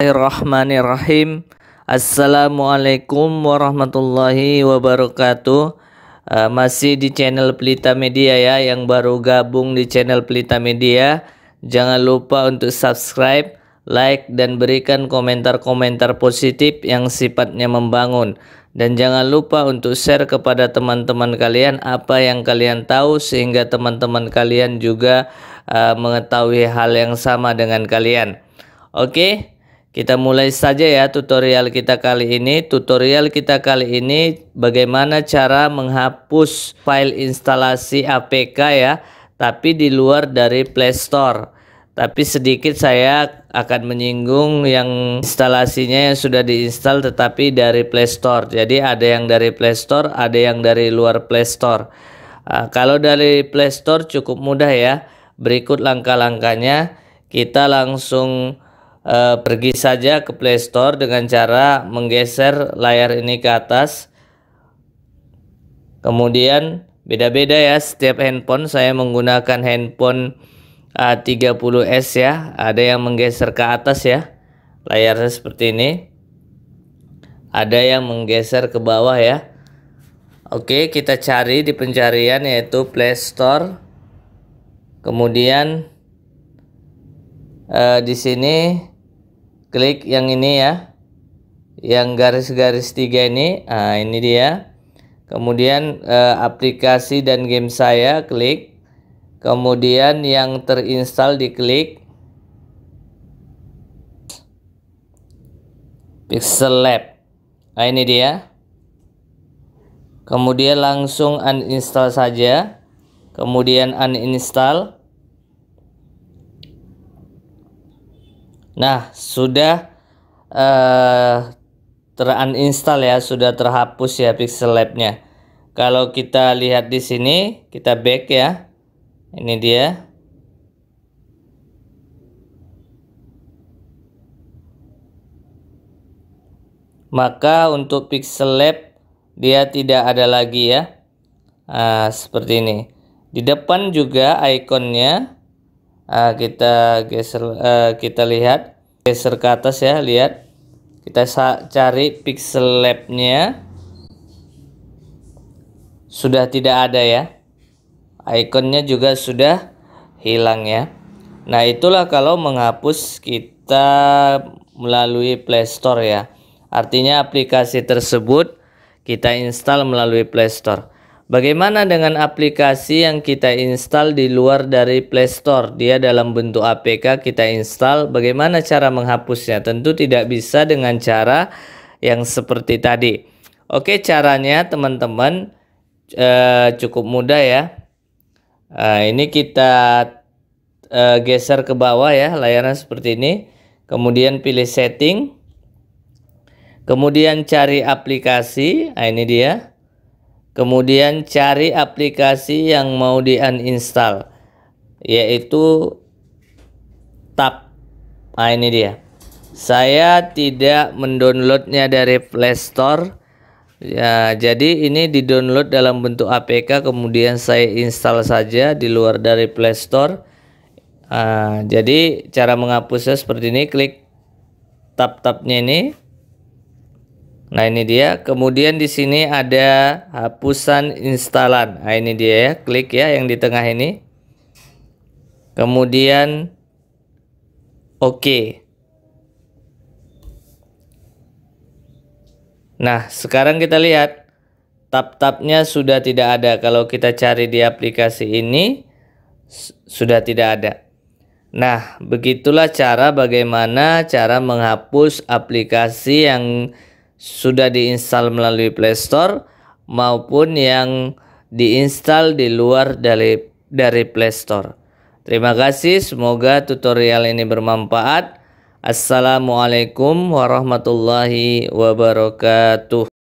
Bismillahirrahmanirrahim. Assalamualaikum warahmatullahi wabarakatuh. Uh, masih di channel Pelita Media ya yang baru gabung di channel Pelita Media. Jangan lupa untuk subscribe, like dan berikan komentar-komentar positif yang sifatnya membangun. Dan jangan lupa untuk share kepada teman-teman kalian apa yang kalian tahu sehingga teman-teman kalian juga uh, mengetahui hal yang sama dengan kalian. Oke. Okay? Kita mulai saja ya tutorial kita kali ini. Tutorial kita kali ini bagaimana cara menghapus file instalasi APK ya, tapi di luar dari Play Store. Tapi sedikit saya akan menyinggung yang instalasinya yang sudah diinstal tetapi dari Play Store. Jadi ada yang dari Play Store, ada yang dari luar Play Store. Uh, kalau dari Play Store cukup mudah ya. Berikut langkah-langkahnya. Kita langsung eh, pergi saja ke Play Store dengan cara menggeser layar ini ke atas. Kemudian beda-beda ya setiap handphone saya menggunakan handphone eh, A30s ya. Ada yang menggeser ke atas ya. Layarnya seperti ini. Ada yang menggeser ke bawah ya. Oke, kita cari di pencarian yaitu Play Store. Kemudian eh, di sini klik yang ini ya yang garis-garis tiga ini nah ini dia kemudian eh, aplikasi dan game saya klik kemudian yang terinstall klik. Pixel Lab nah ini dia kemudian langsung uninstall saja kemudian uninstall Nah, sudah uh, eh, teruninstall ya, sudah terhapus ya Pixel Lab-nya. Kalau kita lihat di sini, kita back ya. Ini dia. Maka untuk Pixel Lab dia tidak ada lagi ya. Nah, seperti ini. Di depan juga ikonnya uh, kita geser uh, kita lihat geser ke atas ya lihat kita cari pixel labnya sudah tidak ada ya ikonnya juga sudah hilang ya nah itulah kalau menghapus kita melalui Play Store ya artinya aplikasi tersebut kita install melalui Play Store Bagaimana dengan aplikasi yang kita install di luar dari Play Store? Dia dalam bentuk APK kita install. Bagaimana cara menghapusnya? Tentu tidak bisa dengan cara yang seperti tadi. Oke, caranya teman-teman eh, cukup mudah ya. Eh, ini kita eh, geser ke bawah ya, layarnya seperti ini. Kemudian pilih setting. Kemudian cari aplikasi. Nah, ini dia Kemudian cari aplikasi yang mau di uninstall yaitu tab. Nah, ini dia. Saya tidak mendownloadnya dari Play Store. Ya, jadi ini di-download dalam bentuk APK kemudian saya install saja di luar dari Play Store. Uh, jadi cara menghapusnya seperti ini klik tab-tabnya ini Nah ini dia. Kemudian di sini ada hapusan instalan. Nah ini dia ya. Klik ya yang di tengah ini. Kemudian oke. Okay. Nah sekarang kita lihat tap-tapnya sudah tidak ada. Kalau kita cari di aplikasi ini sudah tidak ada. Nah begitulah cara bagaimana cara menghapus aplikasi yang sudah diinstal melalui Play Store maupun yang diinstal di luar dari dari Play Store. Terima kasih, semoga tutorial ini bermanfaat. Assalamualaikum warahmatullahi wabarakatuh.